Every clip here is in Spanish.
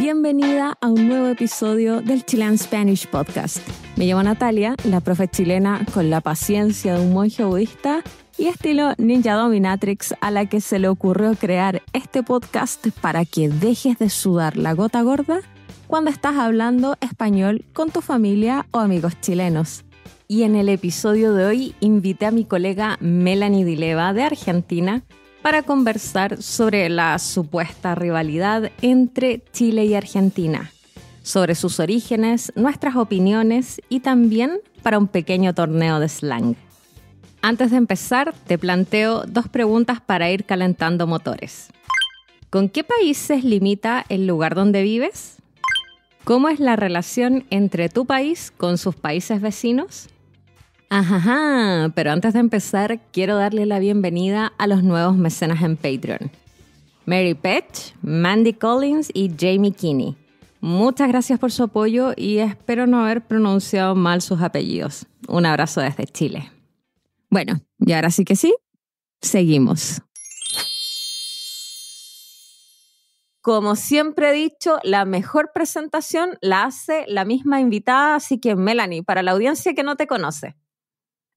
Bienvenida a un nuevo episodio del Chilean Spanish Podcast. Me llamo Natalia, la profe chilena con la paciencia de un monje budista y estilo ninja dominatrix a la que se le ocurrió crear este podcast para que dejes de sudar la gota gorda cuando estás hablando español con tu familia o amigos chilenos. Y en el episodio de hoy invité a mi colega Melanie Dileva de Argentina para conversar sobre la supuesta rivalidad entre Chile y Argentina, sobre sus orígenes, nuestras opiniones y también para un pequeño torneo de slang. Antes de empezar, te planteo dos preguntas para ir calentando motores. ¿Con qué países limita el lugar donde vives? ¿Cómo es la relación entre tu país con sus países vecinos? Ajá, pero antes de empezar, quiero darle la bienvenida a los nuevos mecenas en Patreon. Mary Petch, Mandy Collins y Jamie Kinney. Muchas gracias por su apoyo y espero no haber pronunciado mal sus apellidos. Un abrazo desde Chile. Bueno, y ahora sí que sí, seguimos. Como siempre he dicho, la mejor presentación la hace la misma invitada, así que Melanie, para la audiencia que no te conoce,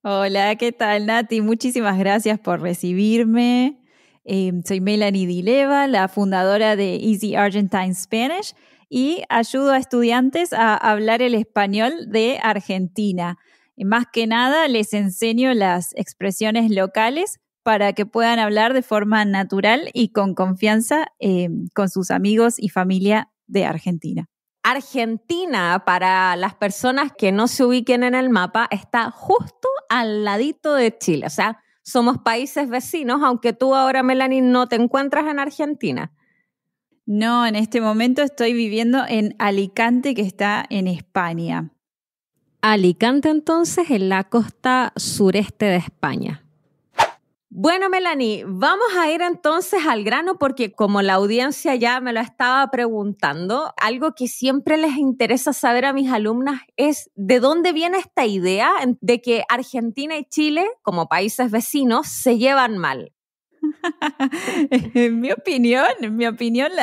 Hola, ¿qué tal Nati? Muchísimas gracias por recibirme. Eh, soy Melanie Dileva, la fundadora de Easy Argentine Spanish y ayudo a estudiantes a hablar el español de Argentina. más que nada, les enseño las expresiones locales para que puedan hablar de forma natural y con confianza eh, con sus amigos y familia de Argentina. Argentina, para las personas que no se ubiquen en el mapa, está justo al ladito de Chile. O sea, somos países vecinos, aunque tú ahora, Melanie, no te encuentras en Argentina. No, en este momento estoy viviendo en Alicante, que está en España. Alicante entonces en la costa sureste de España. Bueno, Melanie, vamos a ir entonces al grano porque como la audiencia ya me lo estaba preguntando, algo que siempre les interesa saber a mis alumnas es de dónde viene esta idea de que Argentina y Chile, como países vecinos, se llevan mal. en mi opinión, en mi opinión,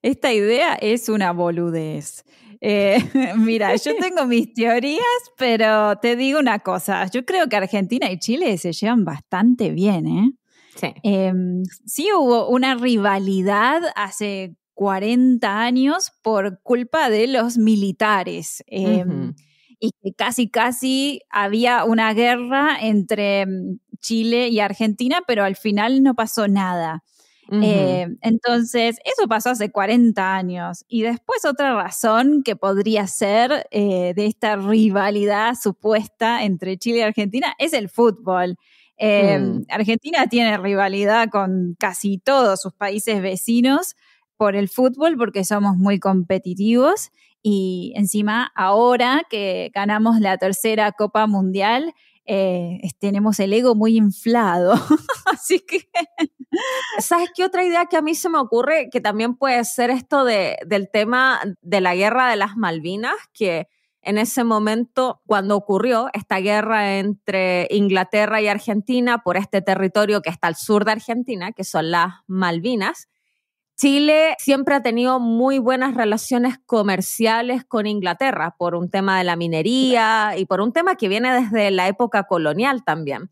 esta idea es una boludez. Eh, mira, yo tengo mis teorías, pero te digo una cosa, yo creo que Argentina y Chile se llevan bastante bien, ¿eh? Sí. Em, sí hubo una rivalidad hace 40 años por culpa de los militares. Em, y casi, casi había una guerra entre em, Chile y Argentina, pero al final no pasó nada. Eh, entonces, eso pasó hace 40 años. Y después otra razón que podría ser eh, de esta rivalidad supuesta entre Chile y Argentina es el fútbol. Eh, mm. Argentina tiene rivalidad con casi todos sus países vecinos por el fútbol porque somos muy competitivos y encima ahora que ganamos la tercera Copa Mundial tenemos el ego muy inflado. Así que ¿Sabes qué otra idea que a mí se me ocurre? Que también puede ser esto del tema de la guerra de las Malvinas, que en ese momento, cuando ocurrió esta guerra entre Inglaterra y Argentina por este territorio que está al sur de Argentina, que son las Malvinas, Chile siempre ha tenido muy buenas relaciones comerciales con Inglaterra por un tema de la minería y por un tema que viene desde la época colonial también.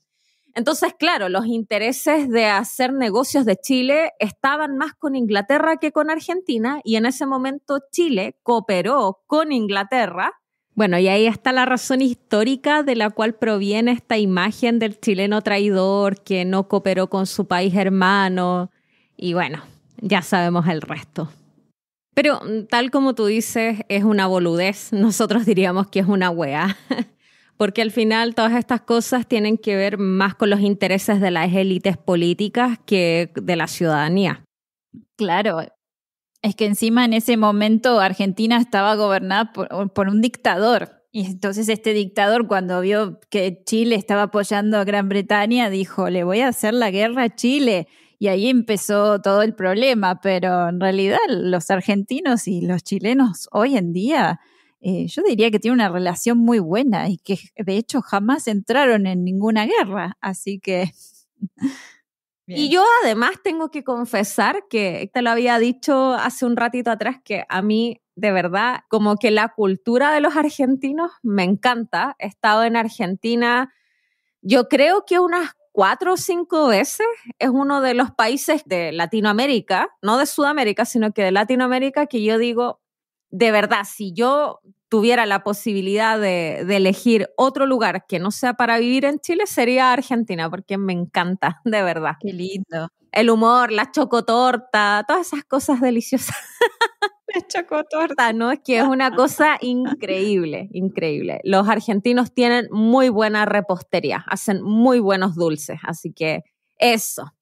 Entonces, claro, los intereses de hacer negocios de Chile estaban más con Inglaterra que con Argentina y en ese momento Chile cooperó con Inglaterra. Bueno, y ahí está la razón histórica de la cual proviene esta imagen del chileno traidor que no cooperó con su país hermano. Y bueno, ya sabemos el resto. Pero mm, tal como tú dices, es una boludez. Nosotros diríamos que es una weá. porque al final todas estas cosas tienen que ver más con los intereses de las élites políticas que de la ciudadanía. Claro, es que encima en ese momento Argentina estaba gobernada por, un dictador. Y entonces este dictador cuando vio que Chile estaba apoyando a Gran Bretaña dijo, le voy a hacer la guerra a Chile. Y ahí empezó todo el problema, pero en realidad los argentinos y los chilenos hoy en día eh, yo diría que tiene una relación muy buena y que de hecho jamás entraron en ninguna guerra, así que... Y yo además tengo que confesar que te lo había dicho hace un ratito atrás que a mí de verdad como que la cultura de los argentinos me encanta. He estado en Argentina yo creo que unas cuatro o cinco veces es uno de los países de Latinoamérica, no de Sudamérica, sino que de Latinoamérica, que yo digo, de verdad, si yo tuviera la posibilidad de, elegir otro lugar que no sea para vivir en Chile, sería Argentina, porque me encanta, de verdad. Qué lindo. El humor, la chocotorta, todas esas cosas deliciosas. La chocotorta, ¿no? Es que es una cosa increíble, increíble. Los argentinos tienen muy buena repostería, hacen muy buenos dulces, así que eso.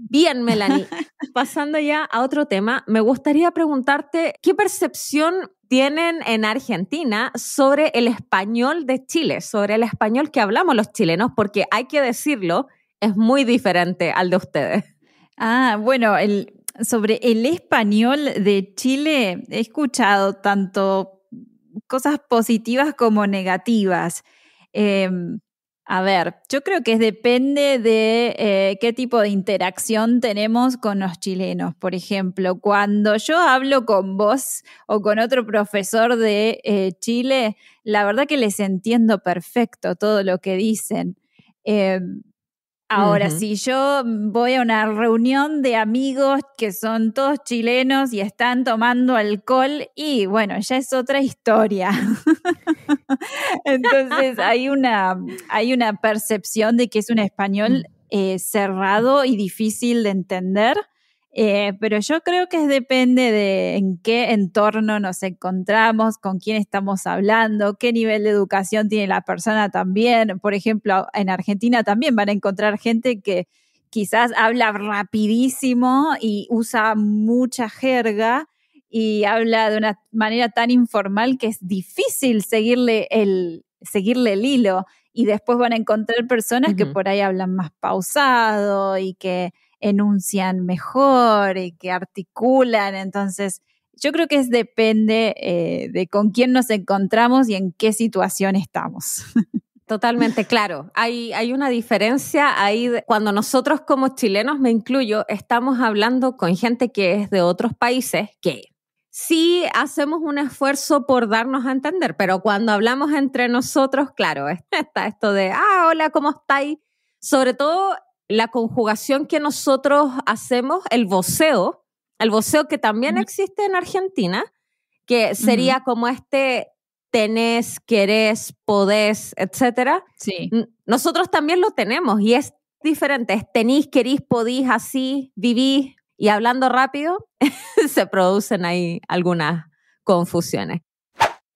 Bien, Melanie. Pasando ya a otro tema, me gustaría preguntarte qué percepción tienen en Argentina sobre el español de Chile, sobre el español que hablamos los chilenos, porque hay que decirlo, es muy diferente al de ustedes. Ah, bueno, sobre el español de Chile he escuchado tanto cosas positivas como negativas. Em, a ver, yo creo que depende de eh, qué tipo de interacción tenemos con los chilenos. Por ejemplo, cuando yo hablo con vos o con otro profesor de eh, Chile, la verdad que les entiendo perfecto todo lo que dicen. Em, ahora, si yo voy a una reunión de amigos que son todos chilenos y están tomando alcohol, y bueno, ya es otra historia. Entonces hay una, percepción de que es un español mm. eh, cerrado y difícil de entender. Eh, pero yo creo que depende de en qué entorno nos encontramos, con quién estamos hablando, qué nivel de educación tiene la persona también. Por ejemplo, en Argentina también van a encontrar gente que quizás habla rapidísimo y usa mucha jerga y habla de una manera tan informal que es difícil seguirle el, seguirle el hilo y después van a encontrar personas que por ahí hablan más pausado y que enuncian mejor y que articulan. Entonces, yo creo que es depende eh, de con quién nos encontramos y en qué situación estamos. Totalmente, claro. Hay, hay una diferencia ahí cuando nosotros como chilenos, me incluyo, estamos hablando con gente que es de otros países, que sí hacemos un esfuerzo por darnos a entender, pero cuando hablamos entre nosotros, claro, está esto de, ah, hola, ¿cómo estáis? Sobre todo la conjugación que nosotros hacemos, el voceo, el voceo que también existe en Argentina, que sería como este tenés, querés, podés, etcétera. Sí. Nosotros también lo tenemos y es diferente, es tenís, querís, podís, así, vivís, y hablando rápido, se producen ahí algunas confusiones.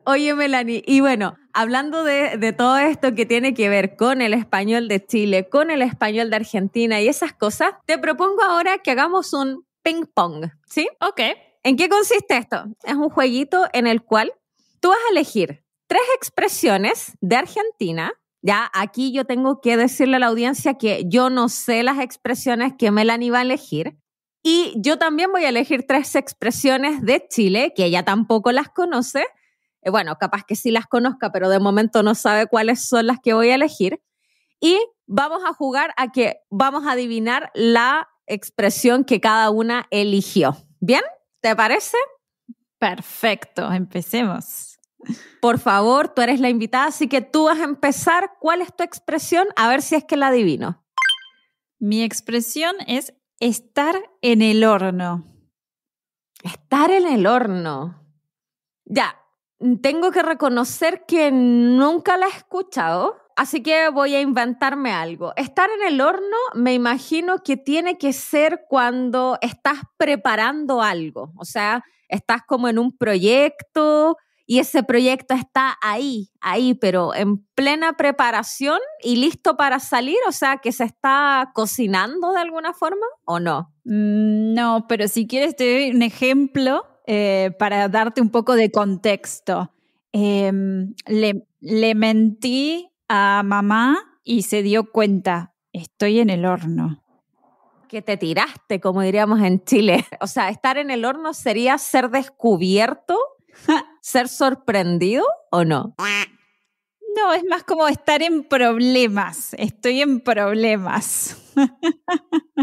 Oye, Melanie, y bueno, hablando de, todo esto que tiene que ver con el español de Chile, con el español de Argentina y esas cosas, te propongo ahora que hagamos un ping-pong, ¿sí? Ok. ¿En qué consiste esto? Es un jueguito en el cual tú vas a elegir tres expresiones de Argentina. Ya aquí yo tengo que decirle a la audiencia que yo no sé las expresiones que Melanie va a elegir, y yo también voy a elegir tres expresiones de Chile, que ella tampoco las conoce. Eh, bueno, capaz que sí las conozca, pero de momento no sabe cuáles son las que voy a elegir. Y vamos a jugar a que vamos a adivinar la expresión que cada una eligió. ¿Bien? ¿Te parece? Perfecto, empecemos. Por favor, tú eres la invitada, así que tú vas a empezar. ¿Cuál es tu expresión? A ver si es que la adivino. Mi expresión es Estar en el horno. Estar en el horno. Ya, tengo que reconocer que nunca la he escuchado, así que voy a inventarme algo. Estar en el horno me imagino que tiene que ser cuando estás preparando algo, o sea, estás como en un proyecto, y ese proyecto está ahí, ahí, pero en plena preparación y listo para salir, o sea, que se está cocinando de alguna forma o no? Mm, no, pero si quieres te doy un ejemplo eh, para darte un poco de contexto. Em, le, le mentí a mamá y se dio cuenta, estoy en el horno que te tiraste, como diríamos en Chile. O sea, estar en el horno sería ser descubierto ¿Ser sorprendido o no? No, es más como estar en problemas. Estoy en problemas.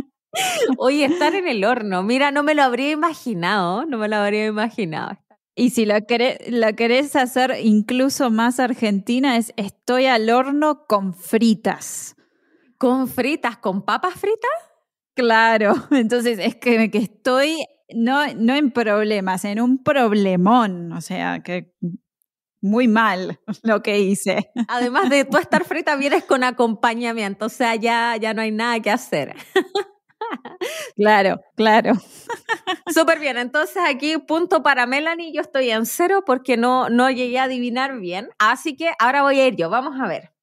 Oye, estar en el horno. Mira, no me lo habría imaginado. No me lo habría imaginado. Y si lo, querés, hacer incluso más argentina, es estoy al horno con fritas. ¿Con fritas? ¿Con papas fritas? Claro. Entonces, es que, que estoy no, no en problemas, en un problemón, o sea, que muy mal lo que hice. Además de tú estar frita, vienes con acompañamiento, o sea, ya, ya no hay nada que hacer. Claro, claro. Súper bien, entonces aquí punto para Melanie, yo estoy en cero porque no, no llegué a adivinar bien, así que ahora voy a ir yo, vamos a ver,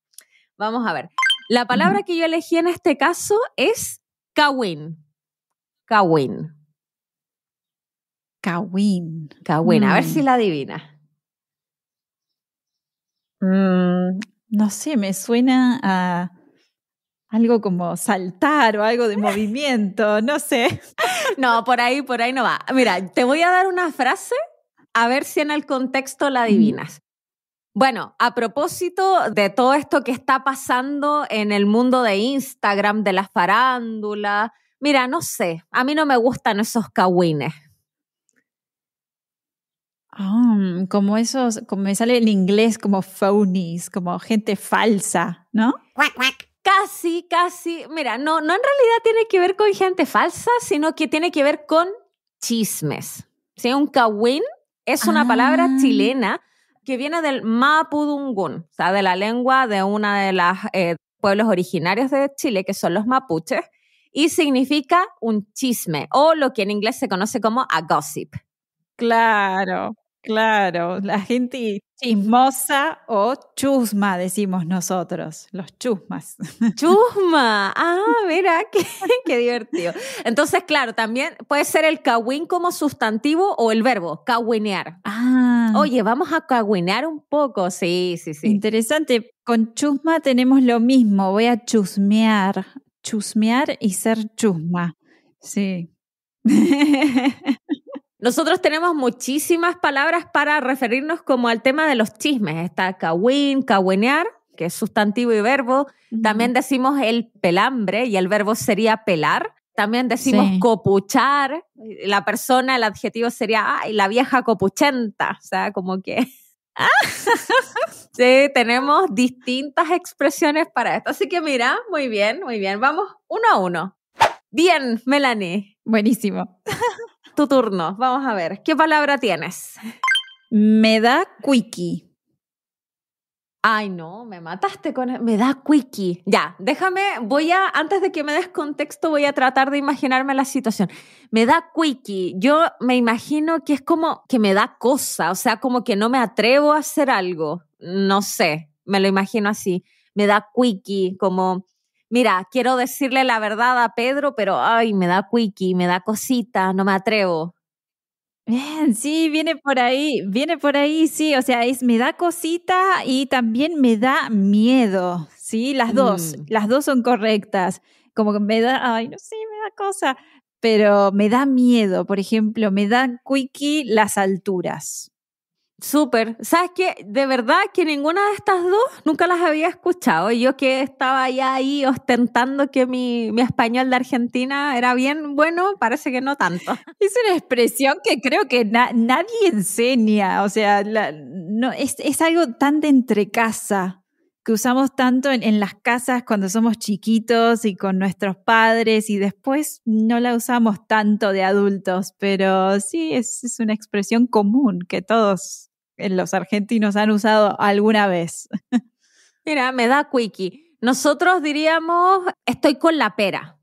vamos a ver. La palabra que yo elegí en este caso es Kawin. Kawin. Cawin. Cawin, a ver mm. si la adivina. Mm, no sé, me suena a algo como saltar o algo de movimiento, no sé. No, por ahí, por ahí no va. Mira, te voy a dar una frase a ver si en el contexto la adivinas. Bueno, a propósito de todo esto que está pasando en el mundo de Instagram, de las farándula mira, no sé, a mí no me gustan esos kawines. Oh, como esos, como me sale en inglés como phonies, como gente falsa, ¿no? Casi, casi. Mira, no, no en realidad tiene que ver con gente falsa, sino que tiene que ver con chismes. si Un kawin es una ah. palabra chilena que viene del mapudungun, o sea, de la lengua de una de las eh, pueblos originarios de Chile, que son los mapuches, y significa un chisme, o lo que en inglés se conoce como a gossip. Claro. Claro, la gente chismosa o chusma, decimos nosotros, los chusmas. Chusma, ah, mira, qué, qué divertido. Entonces, claro, también puede ser el cagüín como sustantivo o el verbo, cagüinear. Ah. Oye, vamos a cagüinear un poco, sí, sí, sí. Interesante, con chusma tenemos lo mismo, voy a chusmear, chusmear y ser chusma, sí. Nosotros tenemos muchísimas palabras para referirnos como al tema de los chismes. Está cawin, cahuenear, que es sustantivo y verbo. También decimos el pelambre y el verbo sería pelar. También decimos copuchar. La persona, el adjetivo sería, la vieja copuchenta. O sea, como que... sí, tenemos distintas expresiones para esto. Así que mira, muy bien, muy bien. Vamos uno a uno. Bien, Melanie. Buenísimo. tu turno. Vamos a ver. ¿Qué palabra tienes? Me da quickie. Ay, no, me mataste con... E, me da quickie. Ya, déjame, voy a, antes de que me des contexto, voy a tratar de imaginarme la situación. Me da quickie. Yo me imagino que es como que me da cosa, o sea, como que no me atrevo a hacer algo. No sé, me lo imagino así. Me da quickie, como mira, quiero decirle la verdad a Pedro, pero ay, me da quickie, me da cosita, no me atrevo. Bien, sí, viene por ahí, viene por ahí, sí, o sea, es me da cosita y también me da miedo, sí, las dos, mm. las dos son correctas, como que me da, ay, no sé, me da cosa, pero me da miedo, por ejemplo, me da quickie las alturas. Súper. ¿Sabes qué? De verdad que ninguna de estas dos nunca las había escuchado. Yo que estaba ya ahí ostentando que mi, español de Argentina era bien bueno, parece que no tanto. Es una expresión que creo que nadie enseña. O sea, no, es, es algo tan de entre casa que usamos tanto en, las casas cuando somos chiquitos y con nuestros padres y después no la usamos tanto de adultos, pero sí es, una expresión común que todos eh, los argentinos han usado alguna vez. Mira, me da quickie. Nosotros diríamos, estoy con la pera.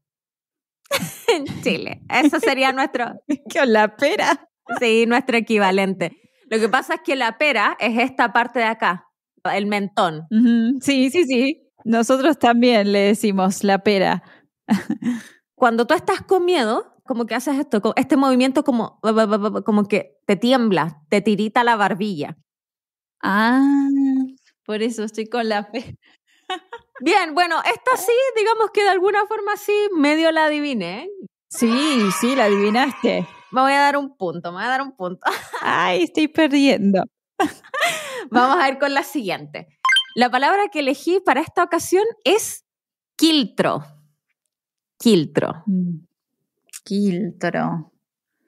en Chile. Eso sería nuestro... ¿Con la pera? Sí, nuestro equivalente. Lo que pasa es que la pera es esta parte de acá, el mentón. Sí, sí, sí. Nosotros también le decimos la pera. Cuando tú estás con miedo, como que haces esto, este movimiento como, como que te tiembla, te tirita la barbilla. Ah, por eso estoy con la pera. Bien, bueno, esta sí, digamos que de alguna forma sí, medio la adiviné. Sí, sí, la adivinaste. Me voy a dar un punto, me voy a dar un punto. Ay, estoy perdiendo. Vamos a ir con la siguiente. La palabra que elegí para esta ocasión es quiltro. Quiltro. Mm. Quiltro.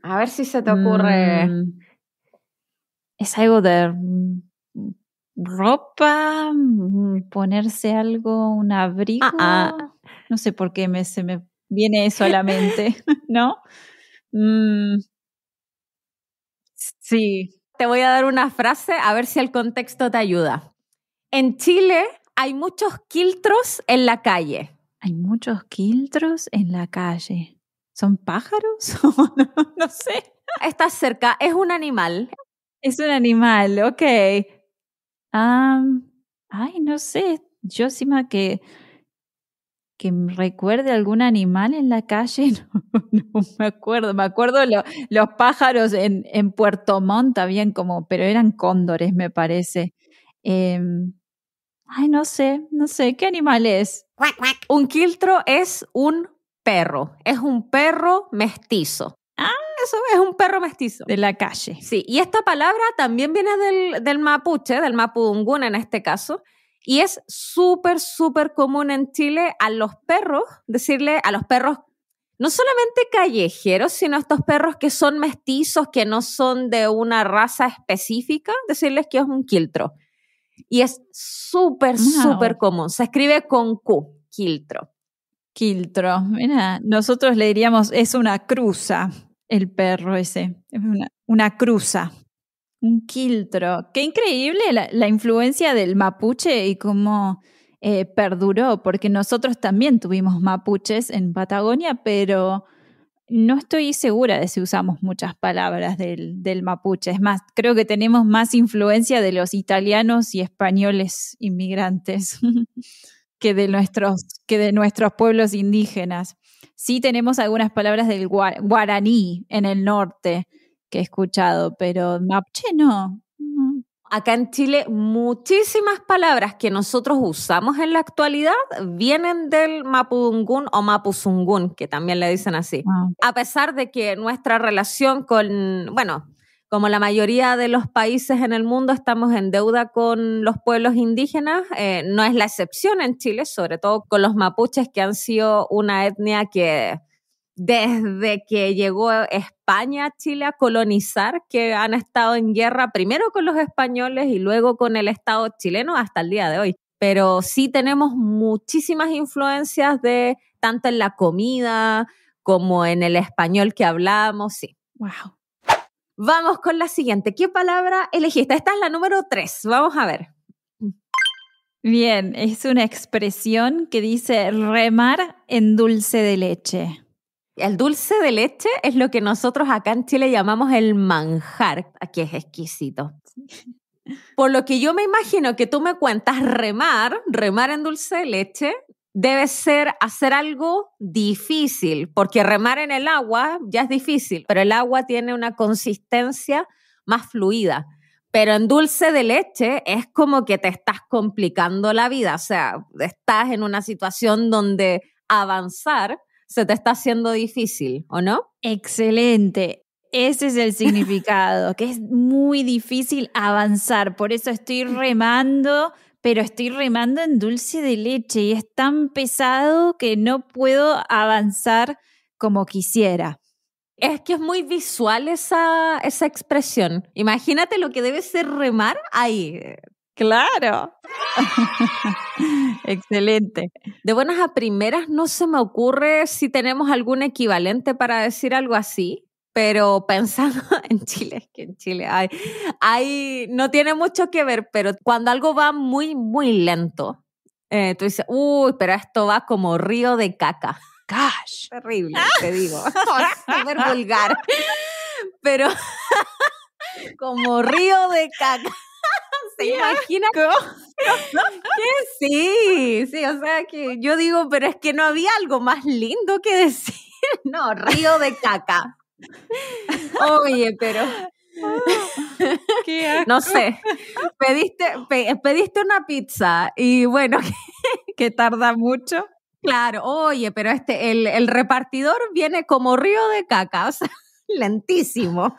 A ver si se te ocurre. Mm. Es algo de ropa, ponerse algo, un abrigo. Ah, ah. No sé por qué me, se me viene eso a la mente, ¿no? Mm. Sí, te voy a dar una frase a ver si el contexto te ayuda. En Chile hay muchos quiltros en la calle. Hay muchos quiltros en la calle. ¿Son pájaros? no, sé. Está cerca, es un animal. Es un animal, ok. ay, no sé. Yo encima que que recuerde algún animal en la calle, no, me acuerdo. Me acuerdo los pájaros en, en, Puerto Montt también como, pero eran cóndores, me parece. Em, ay, no sé, no sé, ¿qué animal es? Un quiltro es un perro, es un perro mestizo. Ah, eso es un perro mestizo. De la calle. Sí, y esta palabra también viene del, del mapuche, del mapudungún en este caso, y es súper, súper común en Chile a los perros, decirle a los perros no solamente callejeros, sino a estos perros que son mestizos, que no son de una raza específica, decirles que es un quiltro. Y es súper, ah, súper común. Se escribe con Q, quiltro. Quiltro, mira, nosotros le diríamos, es una cruza, el perro ese, es una, una cruza un quiltro. Qué increíble la, influencia del mapuche y cómo eh, perduró, porque nosotros también tuvimos mapuches en Patagonia, pero no estoy segura de si usamos muchas palabras del, mapuche. Es más, creo que tenemos más influencia de los italianos y españoles inmigrantes que de nuestros, que de nuestros pueblos indígenas. Sí tenemos algunas palabras del guaraní en el norte, que he escuchado, pero mapuche no. Acá en Chile muchísimas palabras que nosotros usamos en la actualidad vienen del mapudungún o mapuzungún, que también le dicen así. Ah. A pesar de que nuestra relación con, bueno, como la mayoría de los países en el mundo estamos en deuda con los pueblos indígenas, eh, no es la excepción en Chile, sobre todo con los mapuches, que han sido una etnia que desde que llegó España a Chile a colonizar, que han estado en guerra primero con los españoles y luego con el Estado chileno hasta el día de hoy. Pero sí tenemos muchísimas influencias de tanto en la comida como en el español que hablamos, sí. Wow. Vamos con la siguiente. ¿Qué palabra elegiste? Esta es la número tres. Vamos a ver. Bien, es una expresión que dice remar en dulce de leche. El dulce de leche es lo que nosotros acá en Chile llamamos el manjar, Aquí es exquisito. Por lo que yo me imagino que tú me cuentas remar, remar en dulce de leche, debe ser hacer algo difícil, porque remar en el agua ya es difícil, pero el agua tiene una consistencia más fluida. Pero en dulce de leche es como que te estás complicando la vida, o sea, estás en una situación donde avanzar se te está haciendo difícil, ¿o no? Excelente. Ese es el significado, que es muy difícil avanzar. Por eso estoy remando, pero estoy remando en dulce de leche y es tan pesado que no puedo avanzar como quisiera. Es que es muy visual esa, expresión. Imagínate lo que debe ser remar ahí. Claro. Excelente. De buenas a primeras, no se me ocurre si tenemos algún equivalente para decir algo así, pero pensando en Chile, es que en Chile hay, no tiene mucho que ver, pero cuando algo va muy, muy lento, eh, tú dices, uy, pero esto va como río de caca. Gosh. Terrible, ah. te digo. Súper vulgar. Pero como río de caca. ¿Se imagina que sí, sí, o sea que yo digo, pero es que no había algo más lindo que decir. No, río de caca. Oye, pero. no sé, pediste, una pizza y bueno, que, tarda mucho. Claro, oye, pero este, el repartidor viene como río de caca, o sea, lentísimo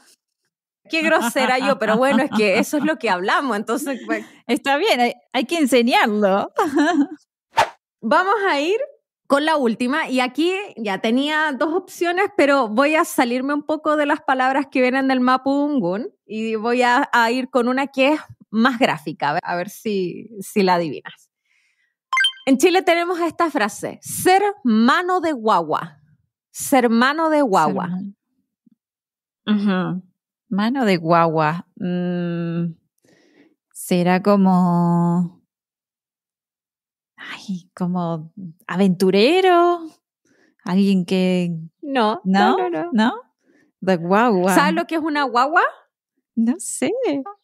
qué grosera yo, pero bueno, es que eso es lo que hablamos, entonces... Pues. Está bien, hay, que enseñarlo. Vamos a ir con la última, y aquí ya tenía dos opciones, pero voy a salirme un poco de las palabras que vienen del Mapungun, y voy a, ir con una que es más gráfica, a ver si, si la adivinas. En Chile tenemos esta frase, ser mano de guagua, ser mano de guagua. Mano de guagua. Mm, será como. Ay, como aventurero. Alguien que. No, no, no, no. guagua. ¿Sabes lo que es una guagua? No sé.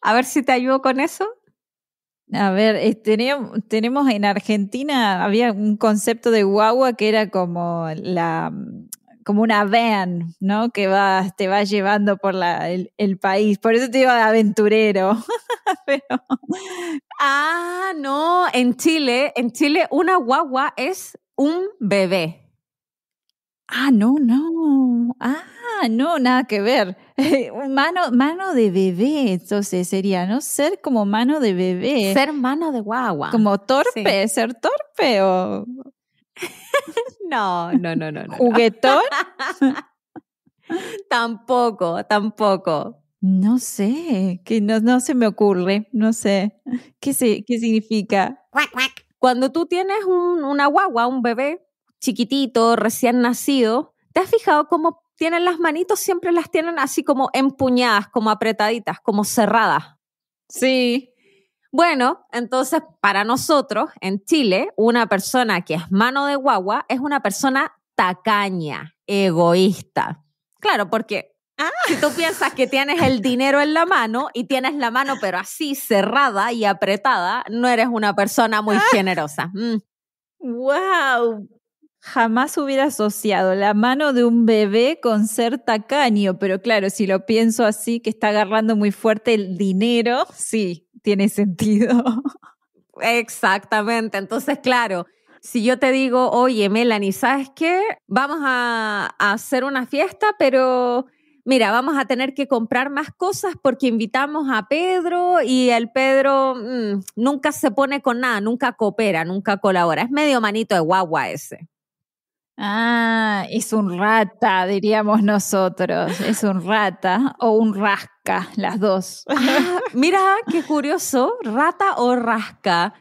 A ver si te ayudo con eso. A ver, eh, tenemos en Argentina, había un concepto de guagua que era como la, como una van, ¿no? Que va, te va llevando por la, el, país. Por eso te digo aventurero. Ah, no, en Chile, en Chile una guagua es un bebé. Ah, no, no. Ah, no, nada que ver. Mano, mano de bebé, entonces sería, ¿no? Ser como mano de bebé. Ser mano de guagua. Como torpe, ser torpe o... no, no, no, no. no ¿Juguetón? tampoco, tampoco. No sé, que no, se me ocurre, no sé. ¿Qué, se, qué significa? Cuando tú tienes un, una guagua, un bebé chiquitito, recién nacido, ¿te has fijado cómo tienen las manitos? Siempre las tienen así como empuñadas, como apretaditas, como cerradas. Sí, bueno, entonces para nosotros en Chile, una persona que es mano de guagua es una persona tacaña, egoísta. Claro, porque ah, Si tú piensas que tienes el dinero en la mano y tienes la mano pero así cerrada y apretada, no eres una persona muy ah. generosa. ¡Wow! Mm. Jamás hubiera asociado la mano de un bebé con ser tacaño, pero claro, si lo pienso así, que está agarrando muy fuerte el dinero, sí, tiene sentido. Exactamente, entonces claro, si yo te digo, oye, Melanie, ¿sabes qué? Vamos a, hacer una fiesta, pero mira, vamos a tener que comprar más cosas porque invitamos a Pedro y el Pedro mm, nunca se pone con nada, nunca coopera, nunca colabora. Es medio manito de guagua ese. Ah, es un rata, diríamos nosotros. Es un rata o un rasca, las dos. Ah, mira, qué curioso, rata o rasca.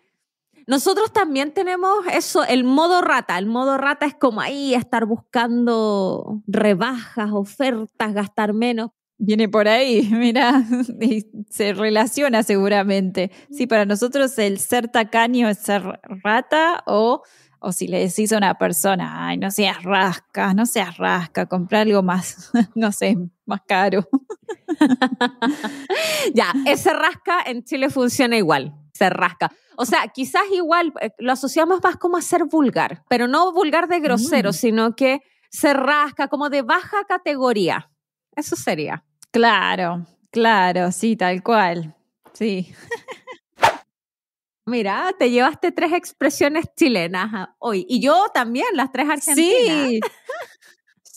Nosotros también tenemos eso, el modo rata. El modo rata es como ahí estar buscando rebajas, ofertas, gastar menos. Viene por ahí, mira, y se relaciona seguramente. Sí, para nosotros el ser tacaño es ser rata o, o si le decís a una persona, ay, no seas rasca, no seas rasca, comprar algo más, no sé, más caro. ya, ese rasca en Chile funciona igual, se rasca. O sea, quizás igual eh, lo asociamos más como a ser vulgar, pero no vulgar de grosero, mm. sino que se rasca como de baja categoría. Eso sería. Claro, claro, sí, tal cual. Sí. Mira, te llevaste tres expresiones chilenas ah, hoy. Y yo también, las tres argentinas. Sí.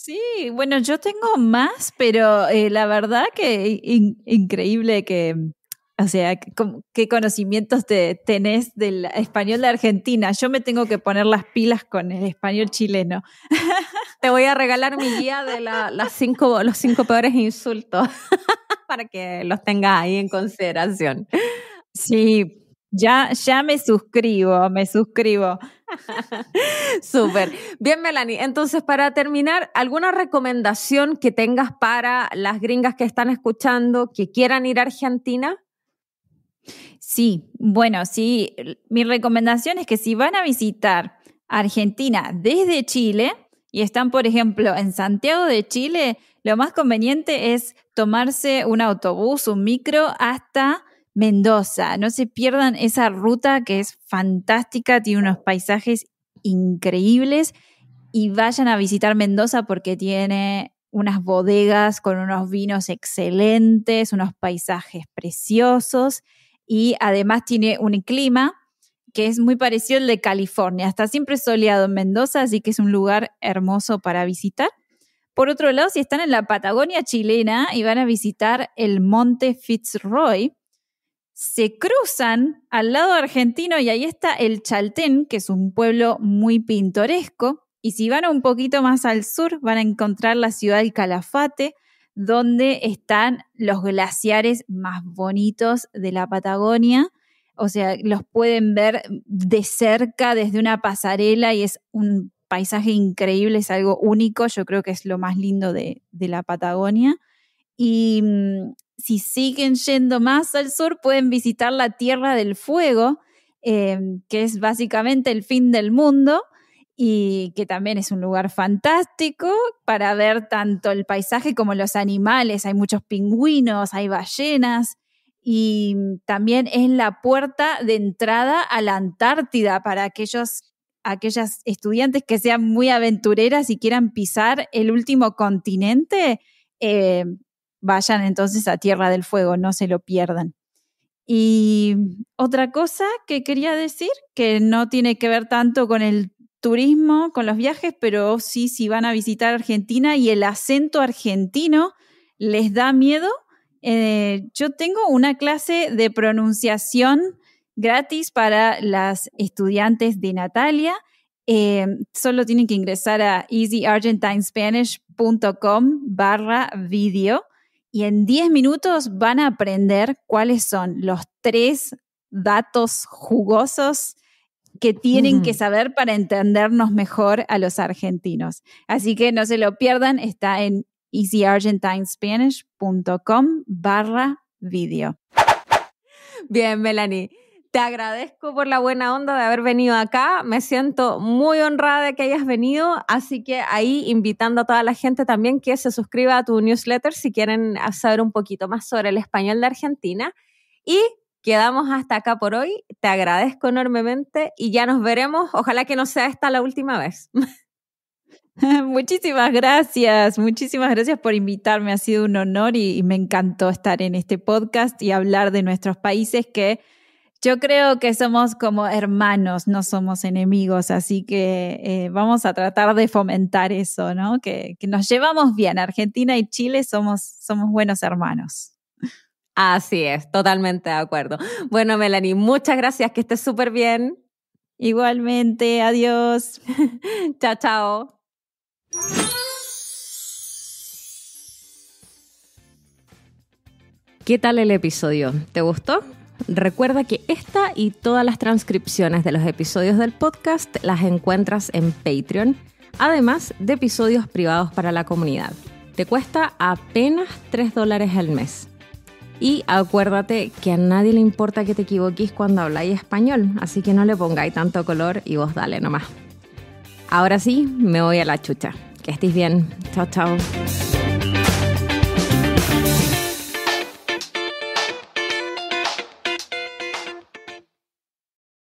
Sí, bueno, yo tengo más, pero eh, la verdad que increíble que, o sea, ¿qué conocimientos te, tenés del español de Argentina? Yo me tengo que poner las pilas con el español chileno. Te voy a regalar mi guía de las cinco, los cinco peores insultos para que los tengas ahí en consideración. Sí, ya, ya me suscribo, me suscribo. Súper. Bien, Melanie. Entonces, para terminar, ¿alguna recomendación que tengas para las gringas que están escuchando que quieran ir a Argentina? Sí, bueno, sí, mi recomendación es que si van a visitar Argentina desde Chile y están, por ejemplo, en Santiago de Chile, lo más conveniente es tomarse un autobús, un micro hasta Mendoza. No se pierdan esa ruta que es fantástica, tiene unos paisajes increíbles y vayan a visitar Mendoza porque tiene unas bodegas con unos vinos excelentes, unos paisajes preciosos y además tiene un clima que es muy parecido al de California. Está siempre soleado en Mendoza, así que es un lugar hermoso para visitar. Por otro lado, si están en la Patagonia chilena y van a visitar el Monte Fitzroy, se cruzan al lado argentino y ahí está el Chaltén, que es un pueblo muy pintoresco. Y si van un poquito más al sur, van a encontrar la ciudad del Calafate, dónde están los glaciares más bonitos de la Patagonia. O sea, los pueden ver de cerca desde una pasarela y es un paisaje increíble, es algo único, yo creo que es lo más lindo de, la Patagonia. Y mm, si siguen yendo más al sur, pueden visitar la Tierra del Fuego, eh, que es básicamente el fin del mundo, y que también es un lugar fantástico para ver tanto el paisaje como los animales. Hay muchos pingüinos, hay ballenas y también es la puerta de entrada a la Antártida para aquellos aquellas estudiantes que sean muy aventureras y quieran pisar el último continente, eh, vayan entonces a Tierra del Fuego, no se lo pierdan. Y otra cosa que quería decir, que no tiene que ver tanto con el turismo con los viajes, pero sí, si van a visitar Argentina y el acento argentino les da miedo, eh, yo tengo una clase de pronunciación gratis para las estudiantes de Natalia. Eh, solo tienen que ingresar a easyargentinespanish.com barra video y en 10 minutos van a aprender cuáles son los tres datos jugosos que tienen que saber para entendernos mejor a los argentinos. Así que no se lo pierdan, está en easyargentinespanish.com barra video. Bien, Melanie. Te agradezco por la buena onda de haber venido acá. Me siento muy honrada de que hayas venido. Así que ahí invitando a toda la gente también que se suscriba a tu newsletter si quieren saber un poquito más sobre el español de Argentina. Y Quedamos hasta acá por hoy. Te agradezco enormemente y ya nos veremos. Ojalá que no sea esta la última vez. Muchísimas gracias, muchísimas gracias por invitarme. Ha sido un honor y, me encantó estar en este podcast y hablar de nuestros países que yo creo que somos como hermanos, no somos enemigos, así que eh, vamos a tratar de fomentar eso, ¿no? Que, que, nos llevamos bien. Argentina y Chile somos, somos buenos hermanos. Así es, totalmente de acuerdo. Bueno, Melanie, muchas gracias, que estés súper bien. Igualmente, adiós. chao, chao. ¿Qué tal el episodio? ¿Te gustó? Recuerda que esta y todas las transcripciones de los episodios del podcast las encuentras en Patreon, además de episodios privados para la comunidad. Te cuesta apenas 3 dólares al mes. Y acuérdate que a nadie le importa que te equivoques cuando habláis español, así que no le pongáis tanto color y vos dale nomás. Ahora sí, me voy a la chucha. Que estéis bien. Chao, chao.